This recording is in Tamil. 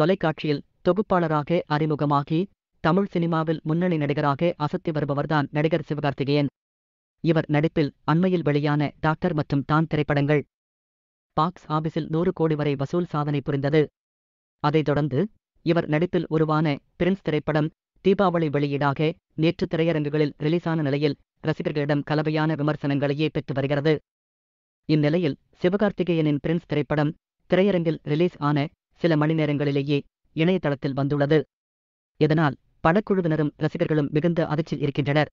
தொலைக்காட்சியில் தொகுப்பாளராக அறிமுகமாகி தமிழ் சினிமாவில் முன்னணி நடிகராக அசத்தி வருபவர்தான் நடிகர் சிவகார்த்திகேயன் இவர் நடிப்பில் அண்மையில் வெளியான டாக்டர் மற்றும் தான் திரைப்படங்கள் பாக்ஸ் ஆபீஸில் நூறு கோடி வரை வசூல் சாதனை புரிந்தது அதைத் தொடர்ந்து இவர் நடிப்பில் உருவான பிரின்ஸ் திரைப்படம் தீபாவளி வெளியீடாக நேற்று திரையரங்குகளில் ரிலீஸான நிலையில் ரசிகர்களிடம் கலவையான விமர்சனங்களையே பெற்று வருகிறது இந்நிலையில் சிவகார்த்திகேயனின் பிரின்ஸ் திரைப்படம் திரையரங்கில் ரிலீஸ் ஆன சில மணி நேரங்களிலேயே இணையதளத்தில் வந்துள்ளது இதனால் படக்குழுவினரும் ரசிகர்களும் மிகுந்த அதிர்ச்சியில் இருக்கின்றனர்